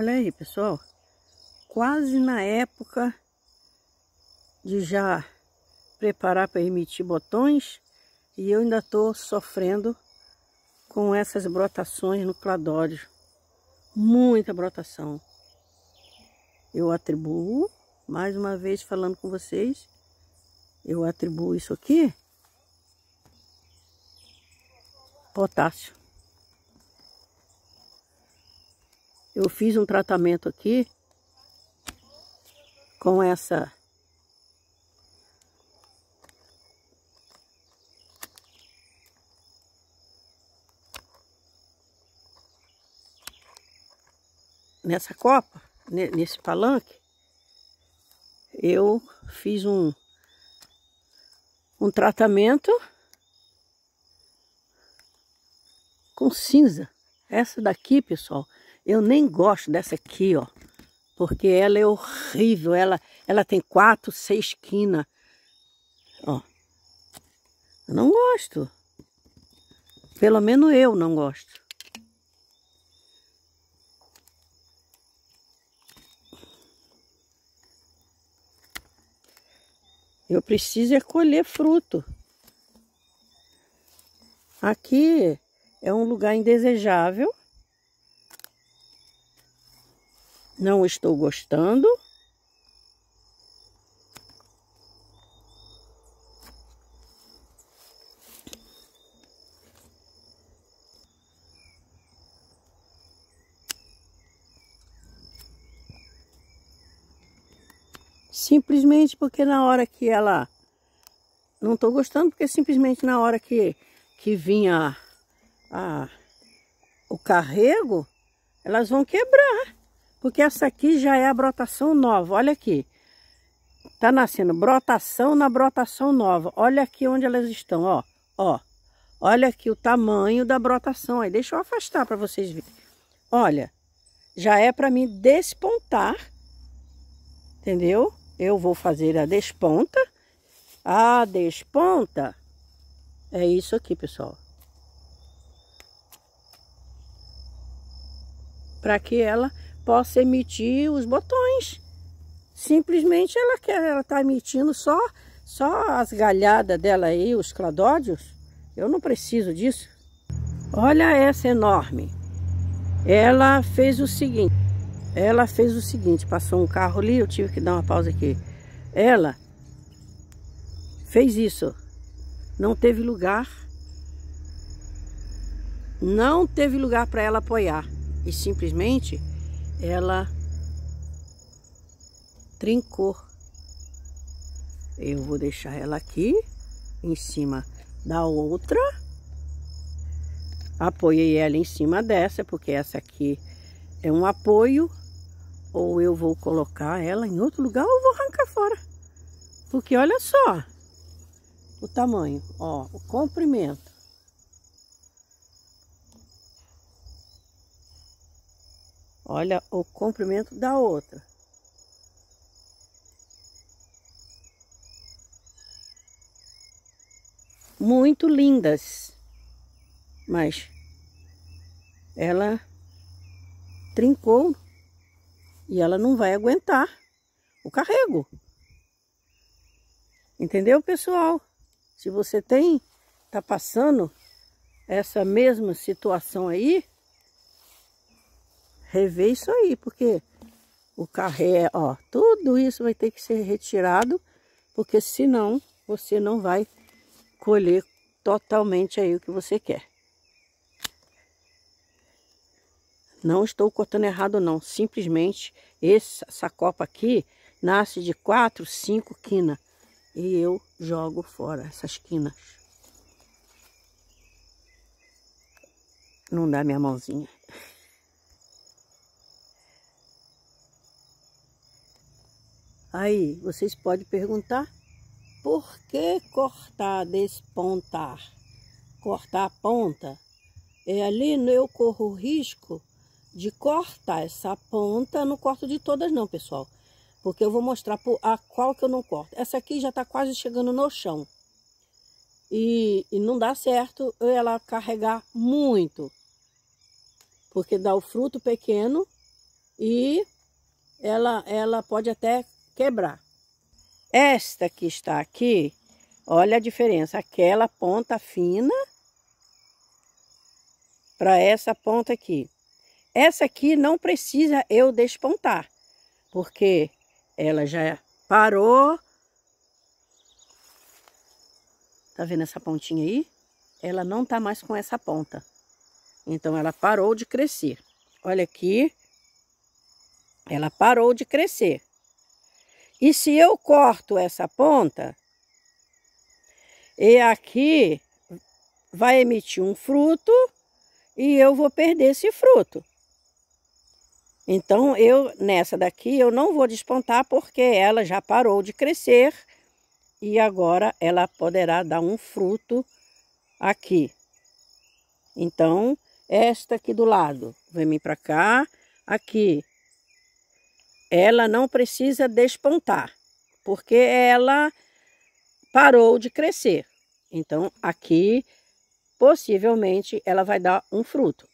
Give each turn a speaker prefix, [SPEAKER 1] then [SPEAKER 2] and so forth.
[SPEAKER 1] Olha aí, pessoal. Quase na época de já preparar para emitir botões e eu ainda estou sofrendo com essas brotações no cladódio. Muita brotação. Eu atribuo, mais uma vez falando com vocês, eu atribuo isso aqui potássio. Eu fiz um tratamento aqui com essa nessa copa, nesse palanque, eu fiz um, um tratamento com cinza. Essa daqui, pessoal, eu nem gosto dessa aqui, ó. Porque ela é horrível. Ela, ela tem quatro, seis esquinas. Ó. Eu não gosto. Pelo menos eu não gosto. Eu preciso é colher fruto. Aqui é um lugar indesejável. Não estou gostando. simplesmente porque na hora que ela não estou gostando porque simplesmente na hora que que vinha a, a, o carrego elas vão quebrar porque essa aqui já é a brotação nova, olha aqui. Tá nascendo brotação na brotação nova. Olha aqui onde elas estão, ó. Ó. Olha aqui o tamanho da brotação aí. Deixa eu afastar para vocês verem. Olha, já é para mim despontar. Entendeu? Eu vou fazer a desponta. A desponta é isso aqui, pessoal. Para que ela possa emitir os botões. Simplesmente ela quer, ela está emitindo só, só as galhadas dela aí, os cladódios. Eu não preciso disso. Olha essa enorme. Ela fez o seguinte. Ela fez o seguinte, passou um carro ali, eu tive que dar uma pausa aqui. Ela fez isso. Não teve lugar. Não teve lugar para ela apoiar. E simplesmente ela trincou. Eu vou deixar ela aqui em cima da outra. Apoiei ela em cima dessa, porque essa aqui é um apoio. Ou eu vou colocar ela em outro lugar ou vou arrancar fora. Porque olha só o tamanho, ó, o comprimento. Olha o comprimento da outra. Muito lindas. Mas ela trincou e ela não vai aguentar o carrego. Entendeu, pessoal? Se você tem, tá passando essa mesma situação aí, rever isso aí, porque o carré, ó, tudo isso vai ter que ser retirado, porque senão você não vai colher totalmente aí o que você quer. Não estou cortando errado não, simplesmente essa, essa copa aqui nasce de 4, 5 quinas e eu jogo fora essas quinas. Não dá minha mãozinha. Aí, vocês podem perguntar, por que cortar, despontar? Cortar a ponta? É ali eu corro o risco de cortar essa ponta, não corto de todas não, pessoal. Porque eu vou mostrar a qual que eu não corto. Essa aqui já está quase chegando no chão. E, e, não dá certo ela carregar muito. Porque dá o fruto pequeno e ela, ela pode até quebrar. Esta que está aqui, olha a diferença. Aquela ponta fina para essa ponta aqui. Essa aqui não precisa eu despontar, porque ela já parou. Tá vendo essa pontinha aí? Ela não tá mais com essa ponta. Então, ela parou de crescer. Olha aqui. Ela parou de crescer. E se eu corto essa ponta, e aqui vai emitir um fruto e eu vou perder esse fruto. Então, eu nessa daqui eu não vou despontar porque ela já parou de crescer e agora ela poderá dar um fruto aqui. Então, esta aqui do lado, vem para cá, aqui ela não precisa despontar, porque ela parou de crescer. Então, aqui, possivelmente, ela vai dar um fruto.